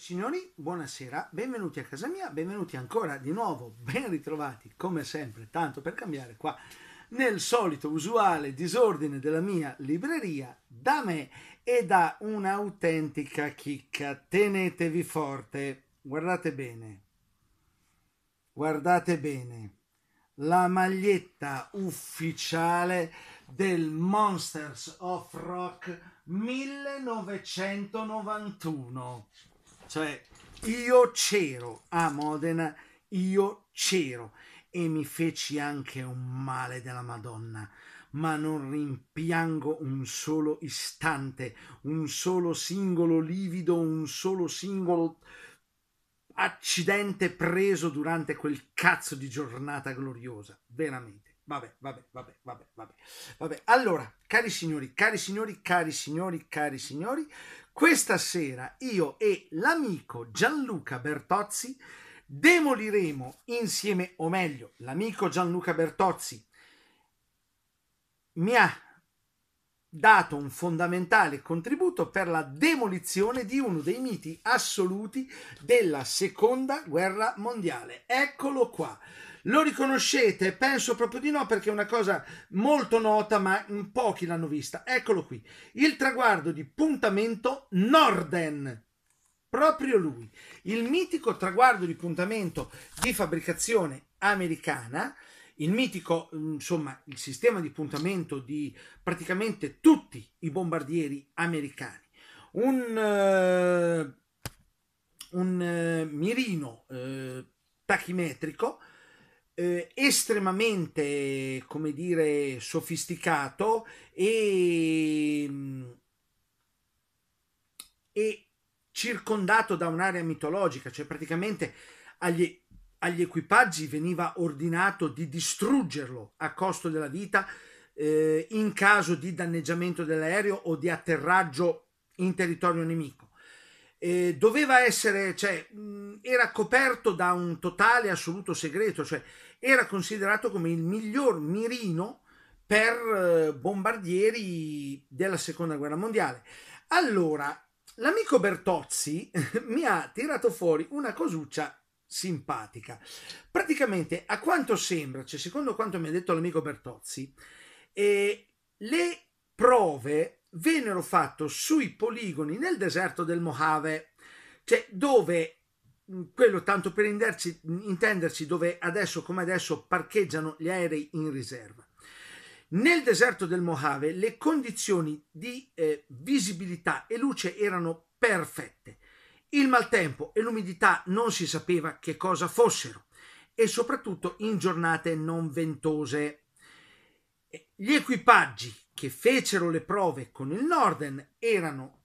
Signori, buonasera, benvenuti a casa mia, benvenuti ancora di nuovo, ben ritrovati come sempre, tanto per cambiare qua nel solito usuale disordine della mia libreria da me e da un'autentica chicca. Tenetevi forte, guardate bene, guardate bene la maglietta ufficiale del Monsters of Rock 1991 cioè, io c'ero a Modena, io c'ero e mi feci anche un male della Madonna, ma non rimpiango un solo istante, un solo singolo livido, un solo singolo accidente preso durante quel cazzo di giornata gloriosa, veramente vabbè, vabbè, vabbè, vabbè, vabbè, vabbè. Allora, cari signori, cari signori, cari signori, cari signori, questa sera io e l'amico Gianluca Bertozzi demoliremo insieme, o meglio, l'amico Gianluca Bertozzi mi ha dato un fondamentale contributo per la demolizione di uno dei miti assoluti della seconda guerra mondiale. Eccolo qua. Lo riconoscete? Penso proprio di no perché è una cosa molto nota ma pochi l'hanno vista. Eccolo qui, il traguardo di puntamento Norden. Proprio lui, il mitico traguardo di puntamento di fabbricazione americana, il mitico, insomma, il sistema di puntamento di praticamente tutti i bombardieri americani. Un, uh, un uh, mirino uh, tachimetrico eh, estremamente, come dire, sofisticato e, mm, e circondato da un'area mitologica, cioè praticamente agli, agli, equipaggi veniva ordinato di distruggerlo a costo della vita eh, in caso di danneggiamento dell'aereo o di atterraggio in territorio nemico. Eh, doveva essere, cioè, mh, mm, era coperto da un totale assoluto segreto, cioè era considerato come il miglior mirino per eh, bombardieri della seconda guerra mondiale. Allora, l'amico Bertozzi mi ha tirato fuori una cosuccia simpatica. Praticamente, a quanto sembra, cioè secondo quanto mi ha detto l'amico Bertozzi, eh, le prove vennero fatte sui poligoni nel deserto del Mojave, cioè dove Mm, quello tanto per inderci, intenderci dove adesso come adesso parcheggiano gli aerei in riserva. Nel deserto del Mojave le condizioni di eh, visibilità e luce erano perfette. Il maltempo e l'umidità non si sapeva che cosa fossero e soprattutto in giornate non ventose. Gli equipaggi che fecero le prove con il Norden erano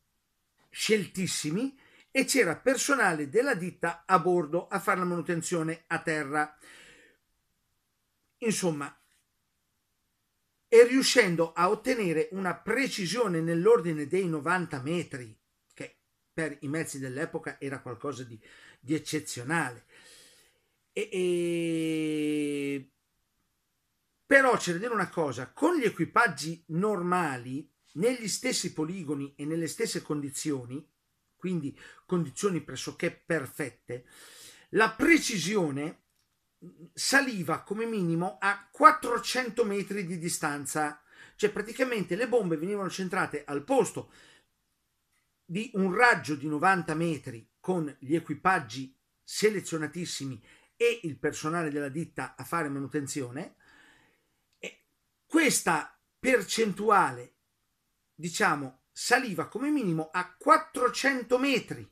sceltissimi e c'era personale della ditta a bordo a fare la manutenzione a terra. Insomma, e riuscendo a ottenere una precisione nell'ordine dei 90 metri, che per i mezzi dell'epoca era qualcosa di, di eccezionale. E, e... Però c'è da dire una cosa, con gli equipaggi normali, negli stessi poligoni e nelle stesse condizioni, quindi condizioni pressoché perfette, la precisione saliva come minimo a 400 metri di distanza, cioè praticamente le bombe venivano centrate al posto di un raggio di 90 metri con gli equipaggi selezionatissimi e il personale della ditta a fare manutenzione, e questa percentuale, diciamo, saliva come minimo a 400 metri,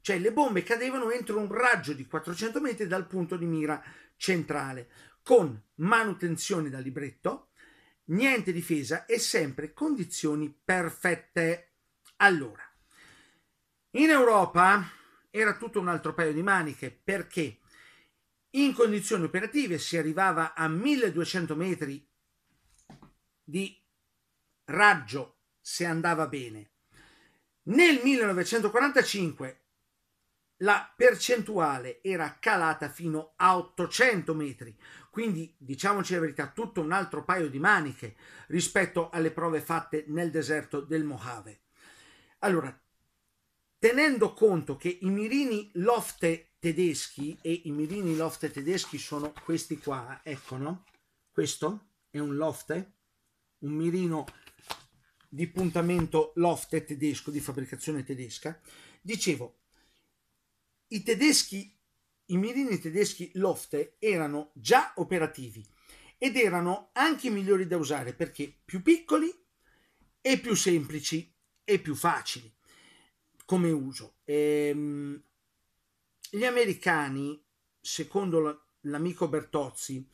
cioè le bombe cadevano entro un raggio di 400 metri dal punto di mira centrale, con manutenzione da libretto, niente difesa e sempre condizioni perfette. Allora, in Europa era tutto un altro paio di maniche perché in condizioni operative si arrivava a 1200 metri di raggio se andava bene. Nel 1945 la percentuale era calata fino a 800 metri, quindi diciamoci la verità, tutto un altro paio di maniche rispetto alle prove fatte nel deserto del Mojave. Allora, tenendo conto che i mirini loft tedeschi e i mirini loft tedeschi sono questi qua, ecco no? Questo è un loft, un mirino di puntamento loft tedesco, di fabbricazione tedesca, dicevo, i tedeschi, i mirini tedeschi loft erano già operativi ed erano anche migliori da usare perché più piccoli e più semplici e più facili come uso. Ehm, gli americani, secondo l'amico Bertozzi,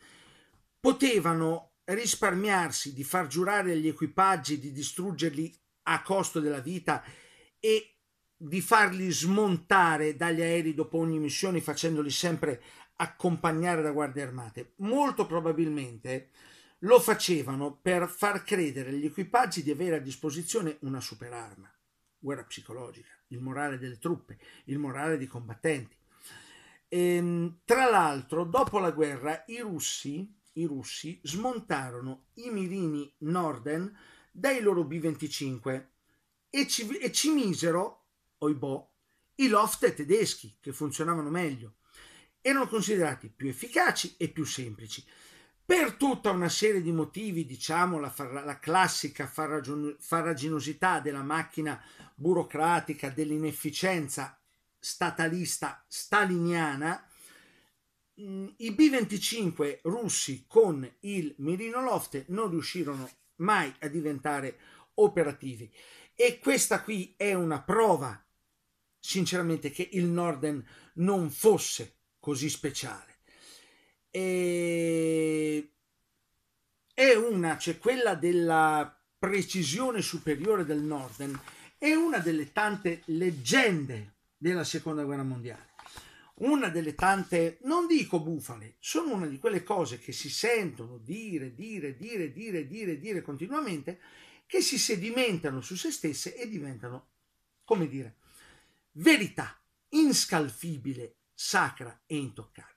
potevano risparmiarsi di far giurare agli equipaggi di distruggerli a costo della vita e di farli smontare dagli aerei dopo ogni missione facendoli sempre accompagnare da guardie armate. Molto probabilmente lo facevano per far credere agli equipaggi di avere a disposizione una superarma, guerra psicologica, il morale delle truppe, il morale dei combattenti. E, ehm, tra l'altro, dopo la guerra, i russi i russi smontarono i mirini Norden dai loro B-25 e ci, e ci misero, oibò, i loft tedeschi che funzionavano meglio. Erano considerati più efficaci e più semplici. Per tutta una serie di motivi, diciamo la, farra, la classica farraginosità della macchina burocratica, dell'inefficienza statalista staliniana, Mm, i B-25 russi con il Mirino Loft non riuscirono mai a diventare operativi e questa qui è una prova sinceramente che il Norden non fosse così speciale e... è una c'è cioè quella della precisione superiore del Norden è una delle tante leggende della seconda guerra mondiale una delle tante, non dico bufale, sono una di quelle cose che si sentono dire, dire, dire, dire, dire, dire continuamente, che si sedimentano su se stesse e diventano, come dire, verità inscalfibile, sacra e intoccabile.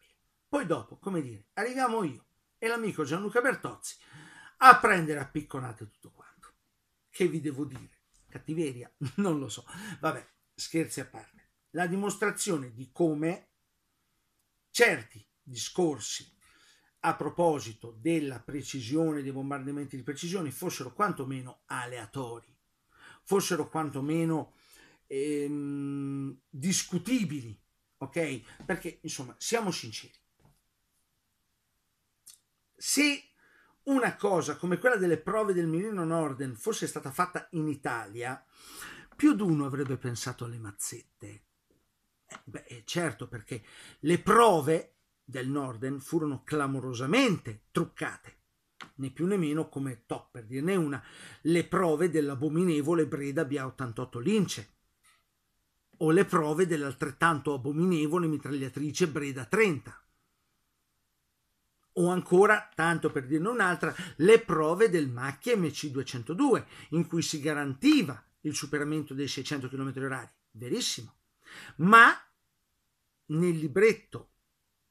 Poi dopo, come dire, arriviamo io e l'amico Gianluca Bertozzi a prendere a picconate tutto quanto. Che vi devo dire? Cattiveria? Non lo so. Vabbè, scherzi a parte. La dimostrazione di come certi discorsi a proposito della precisione dei bombardamenti di precisione fossero quantomeno aleatori, fossero quantomeno ehm, discutibili, ok? Perché insomma, siamo sinceri. Se una cosa come quella delle prove del Milino Norden fosse stata fatta in Italia, più di uno avrebbe pensato alle mazzette Beh, eh, certo, perché le prove del Norden furono clamorosamente truccate, né più né meno come top per dirne una, le prove dell'abominevole Breda BA88 Lince o le prove dell'altrettanto abominevole mitragliatrice Breda 30 o ancora, tanto per dirne un'altra, le prove del Macchia MC202 in cui si garantiva il superamento dei 600 km/h. Verissimo ma nel libretto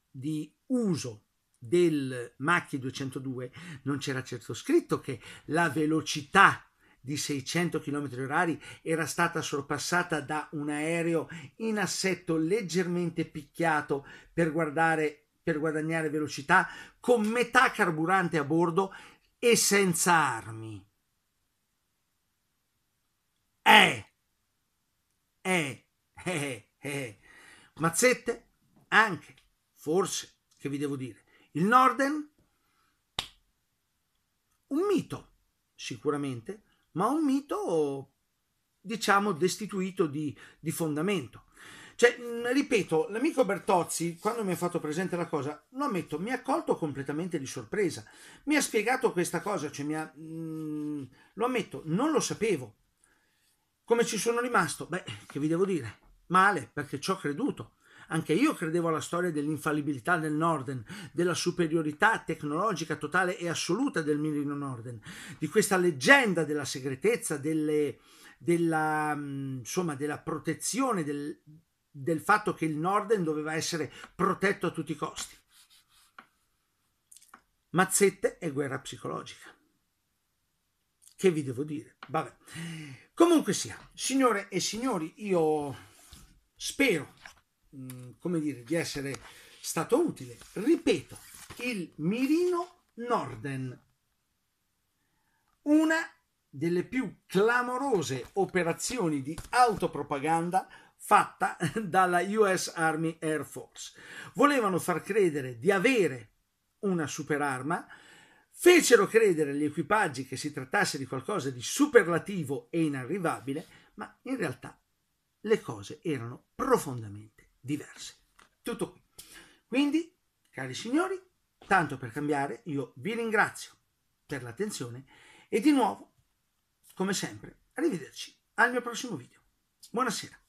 di uso del Macchi 202 non c'era certo scritto che la velocità di 600 km/h era stata sorpassata da un aereo in assetto leggermente picchiato per, guardare, per guadagnare velocità con metà carburante a bordo e senza armi. È, è eh, eh, eh. Mazzette? Anche, forse, che vi devo dire. Il Norden? Un mito, sicuramente, ma un mito, diciamo, destituito di, di fondamento. Cioè, ripeto, l'amico Bertozzi, quando mi ha fatto presente la cosa, lo ammetto, mi ha colto completamente di sorpresa. Mi ha spiegato questa cosa, cioè mi ha, mh, lo ammetto, non lo sapevo. Come ci sono rimasto? Beh, che vi devo dire? Male, perché ci ho creduto. Anche io credevo alla storia dell'infallibilità del Norden, della superiorità tecnologica totale e assoluta del mirino Norden, di questa leggenda della segretezza, delle, della, mm, insomma, della protezione, del, del fatto che il Norden doveva essere protetto a tutti i costi. Mazzette e guerra psicologica. Che vi devo dire? Vabbè. Comunque sia, signore e signori, io spero, mm, come dire, di essere stato utile. Ripeto, il mirino Norden, una delle più clamorose operazioni di autopropaganda fatta dalla US Army Air Force. Volevano far credere di avere una superarma, fecero credere agli equipaggi che si trattasse di qualcosa di superlativo e inarrivabile, ma in realtà le cose erano profondamente diverse. Tutto qui. Quindi, cari signori, tanto per cambiare, io vi ringrazio per l'attenzione e di nuovo, come sempre, arrivederci al mio prossimo video. Buonasera.